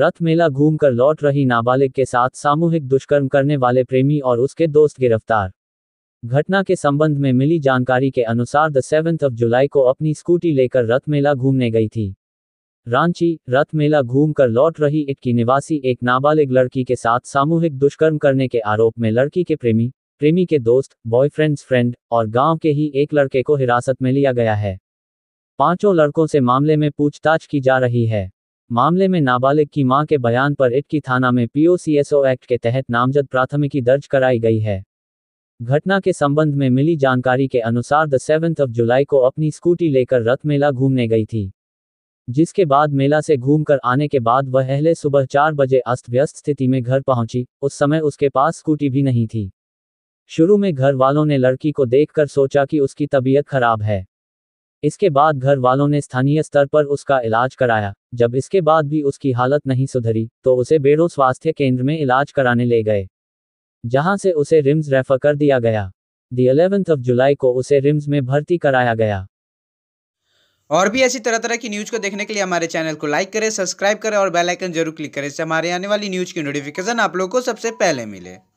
रथ मेला घूमकर लौट रही नाबालिग के साथ सामूहिक दुष्कर्म करने वाले प्रेमी और उसके दोस्त गिरफ्तार घटना के संबंध में मिली जानकारी के अनुसार द सेवेंथ ऑफ जुलाई को अपनी स्कूटी लेकर रथ मेला घूमने गई थी रांची रथ मेला घूम कर लौट रही इट की निवासी एक नाबालिग लड़की के साथ सामूहिक दुष्कर्म करने के आरोप में लड़की के प्रेमी प्रेमी के दोस्त बॉयफ्रेंड्स फ्रेंड और गांव के ही एक लड़के को हिरासत में लिया गया है पांचों लड़कों से मामले में पूछताछ की जा रही है मामले में नाबालिग की मां के बयान पर इटकी थाना में पीओसीएसओ एक्ट के तहत नामजद प्राथमिकी दर्ज कराई गई है घटना के संबंध में मिली जानकारी के अनुसार द सेवेंथ ऑफ जुलाई को अपनी स्कूटी लेकर रथ मेला घूमने गई थी जिसके बाद मेला से घूमकर आने के बाद वह अहले सुबह चार बजे अस्त व्यस्त स्थिति में घर पहुंची उस समय उसके पास स्कूटी भी नहीं थी शुरू में घर वालों ने लड़की को देखकर सोचा कि उसकी तबीयत खराब है इसके बाद घर वालों ने स्थानीय स्तर पर उसका इलाज कराया जब इसके बाद भी उसकी हालत नहीं सुधरी तो उसे बेड़ो स्वास्थ्य केंद्र में इलाज कराने ले गए जहां से उसे रिम्स रेफर कर दिया गया दी अलेवेंथ ऑफ जुलाई को उसे रिम्स में भर्ती कराया गया और भी ऐसी तरह तरह की न्यूज़ को देखने के लिए हमारे चैनल को लाइक करें सब्सक्राइब करें और बेल आइकन जरूर क्लिक करें इससे हमारे आने वाली न्यूज़ की नोटिफिकेशन आप लोगों को सबसे पहले मिले